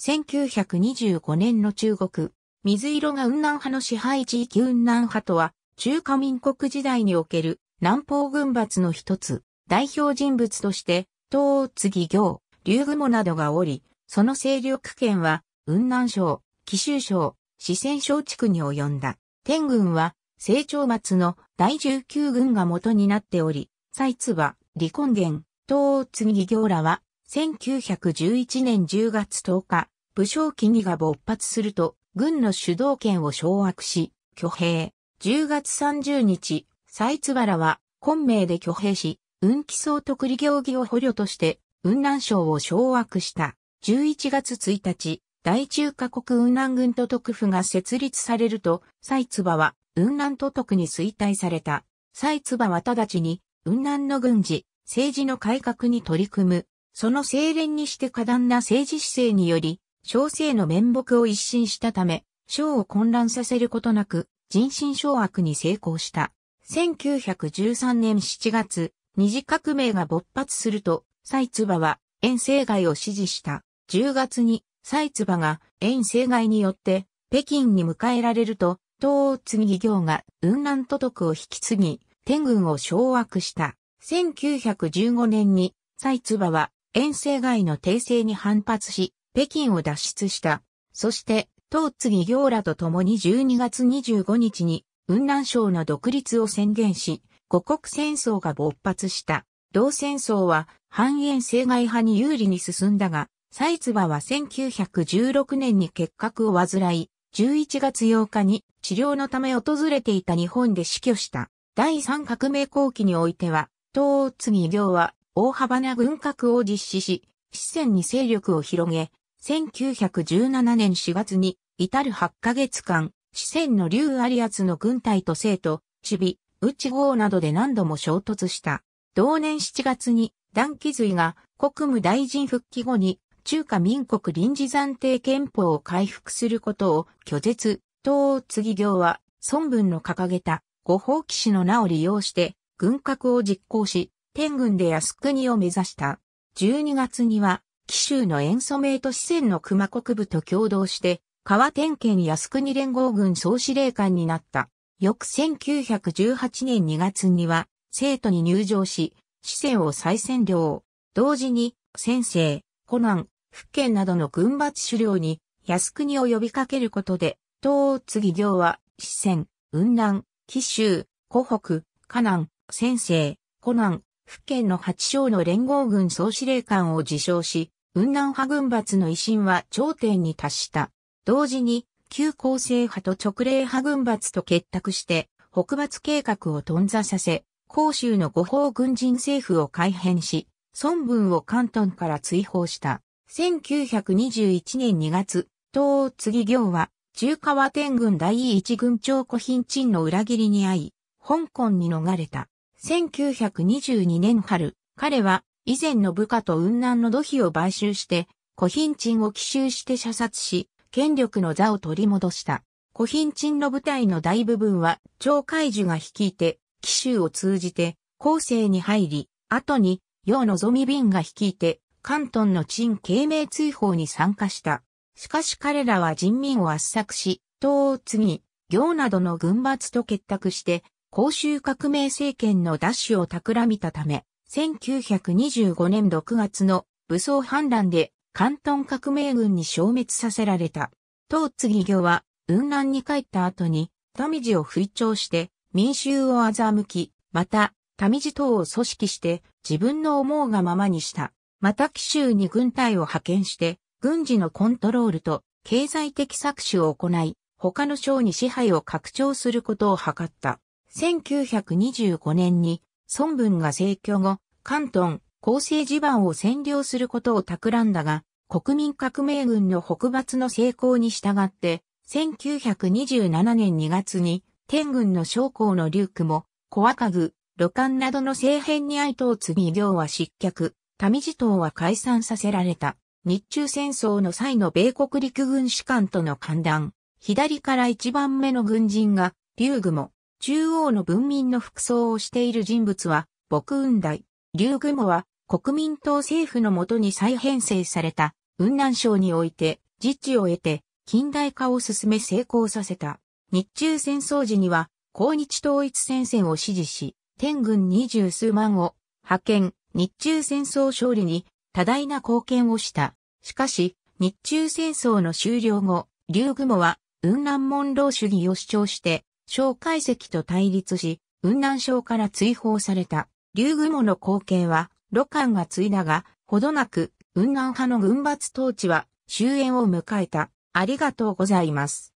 1925年の中国、水色が雲南派の支配地域雲南派とは、中華民国時代における南方軍閥の一つ、代表人物として、東次行、竜雲などがおり、その勢力圏は、雲南省、紀州省、四川省地区に及んだ。天軍は、清朝末の第19軍が元になっており、蔡津は、李根源、東次行らは、1911年10月10日、武将起義が勃発すると、軍の主導権を掌握し、挙兵。10月30日、サイツバラは、昆明で挙兵し、運気総特理行儀を捕虜として、雲南省を掌握した。11月1日、大中華国雲南軍都督府が設立されると、サイツバは、雲南都督に衰退された。サイツバは直ちに、雲南の軍事、政治の改革に取り組むその精錬にして過断な政治姿勢により、小生の面目を一新したため、章を混乱させることなく、人心掌握に成功した。1913年7月、二次革命が勃発すると、蔡唾は、遠征外を支持した。10月に、蔡唾が遠征外によって、北京に迎えられると、東欧次議行が雲南都督を引き継ぎ、天軍を掌握した。1915年に、蔡唾は遠征外の訂正に反発し、北京を脱出した。そして、東次行らと共に12月25日に、雲南省の独立を宣言し、五国戦争が勃発した。同戦争は、半遠征外派に有利に進んだが、サイツバは1916年に結核を患い、11月8日に治療のため訪れていた日本で死去した。第三革命後期においては、東次行は大幅な軍拡を実施し、四川に勢力を広げ、1917年4月に至る8ヶ月間、四川の劉有圧の軍隊と生徒、チビ、ウチゴーなどで何度も衝突した。同年7月に、段気髄が国務大臣復帰後に中華民国臨時暫定憲法を回復することを拒絶、東次行は孫文の掲げた五法騎士の名を利用して軍拡を実行し、天軍で靖国を目指した。12月には、紀州の塩素名都四川の熊国部と共同して、川天県靖国連合軍総司令官になった。翌1918年2月には、生徒に入場し、四川を再占領。同時に、先生、湖南、福建などの軍閥狩猟に、靖国を呼びかけることで、東次行は、四川、雲南、紀州、湖北、河南、先生、湖南、福建の八章の連合軍総司令官を自称し、雲南派軍閥の維新は頂点に達した。同時に、旧構成派と直令派軍閥と結託して、北伐計画を頓挫させ、広州の五方軍人政府を改変し、孫文を関東から追放した。1921年2月、東欧次行は、中川天軍第一軍長古品鎮の裏切りに遭い、香港に逃れた。1922年春、彼は以前の部下と雲南の土肥を買収して、コヒンチンを奇襲して射殺し、権力の座を取り戻した。コヒンチンの部隊の大部分は、張海樹が率いて、奇襲を通じて、後世に入り、後に、楊のぞみ便が率いて、関東の陳慶明追放に参加した。しかし彼らは人民を圧搾し、党を継ぎ、行などの軍閥と結託して、公衆革命政権の奪取を企みたため、1925年6月の武装反乱で関東革命軍に消滅させられた。当次魚は、雲南に帰った後に、民事を吹聴して民衆を欺き、また、民事党を組織して自分の思うがままにした。また奇襲に軍隊を派遣して、軍事のコントロールと経済的搾取を行い、他の省に支配を拡張することを図った。1925年に孫文が政教後、関東、厚生地盤を占領することを企んだが、国民革命軍の北伐の成功に従って、1927年2月に天軍の将校の龍区も、小赤具、露館などの政変に相当次ぎ行は失脚、民事党は解散させられた。日中戦争の際の米国陸軍士官との勘談、左から一番目の軍人が、龍具も、中央の文民の服装をしている人物は、牧雲大、竜雲は、国民党政府のもとに再編成された、雲南省において、自治を得て、近代化を進め成功させた。日中戦争時には、抗日統一戦線を支持し、天軍二十数万を派遣、日中戦争勝利に多大な貢献をした。しかし、日中戦争の終了後、竜雲は、雲南門老主義を主張して、蒋介石と対立し、雲南省から追放された。竜雲の後継は、露韓が継いだが、ほどなく、雲南派の軍閥統治は終焉を迎えた。ありがとうございます。